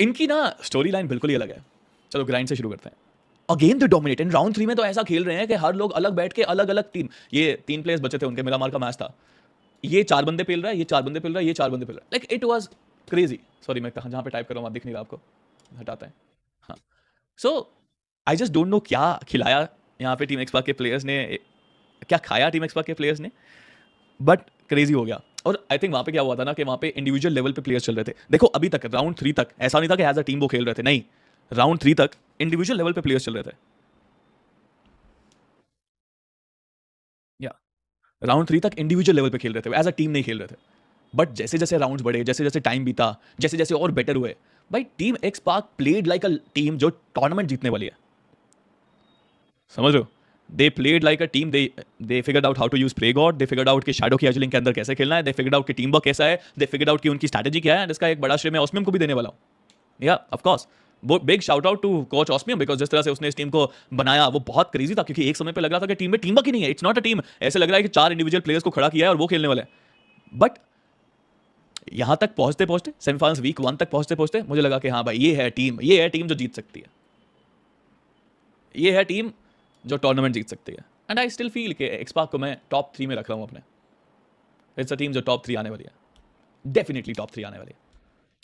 इनकी ना story line बिल्कुल ही अलग है चलो ग्राइंड से शुरू करते हैं again the dominate in round three में तो ऐसा खेल रहे हैं कि हर लोग अलग बैठ के अलग अलग टीम ये तीन प्लेयर्स बचे थे उनके मिला मार का मैच था ये चार बंदे पेल रहा है ये चार बंदे पेल रहा है ये चार बंदे पेल रहा है like it was crazy sorry मैं कहा जहाँ पे टाइप कर रहा हूँ दिख नहीं रहा आपको हटाते हैं हाँ so I just don't know क्या खिलाया यहाँ पे टीम एक्सपा के प्लेयर्स ने क्या खाया टीम एक्सपा के प्लेयर्स ने बट क्रेजी हो गया और आई थिंक वहां पे क्या हुआ था ना कि वहां पे इंडिविजुअल लेवल पे प्लेयर्स चल रहे थे देखो अभी तक राउंड थ्री तक ऐसा नहीं था कि एज अ टीम वो खेल रहे थे नहीं राउंड थ्री तक इंडिविजुअल लेवल पे प्लेयर्स चल रहे थे या राउंड थ्री तक इंडिविजुअल लेवल पे खेल रहे थे एज अ टीम नहीं खेल रहे थे बट जैसे जैसे राउंड बढ़े जैसे जैसे टाइम बीता जैसे जैसे और बेटर हुए भाई team X park played like a team जो टूर्नामेंट जीतने वाली है समझ रहे हो they played like a team they they figure out how to use play god they figure out कि शेडो की एजलिंग के अंदर कैसे खेलना है दे फिगर आउट कि टीम वर्क कैसा है दे फिगर आउट कि उनकी स्ट्रैटेजी क्या है इसका एक बड़ा श्रेय मैं ऑस्मियम को भी देने वाला हूँ या ऑफकोर्स वो big shout out to coach Osmium because जिस तरह से उसने इस टीम को बनाया वो बहुत क्रेजी था क्योंकि एक समय पर लग रहा था कि टीम में टीम वर्क ही नहीं है इट्स नॉट अ टीम ऐसे लग रहा है कि चार इंडिविजुअल प्लेयर्स को खड़ा किया है और वो खेलने वाले बट यहाँ तक पहुँचते पहुँचते सेमीफाइनल्स वीक वन तक पहुँचते पहुँचते मुझे लगा कि हाँ भाई ये है टीम ये है टीम जो जीत सकती है ये है टीम जो टूर्नामेंट जीत सकती है एंड आई स्टिल फील के एक्सपाक को मैं टॉप थ्री में रख रहा हूँ अपने इट्स अ टीम जो टॉप थ्री आने वाली है डेफिनेटली टॉप थ्री आने वाली है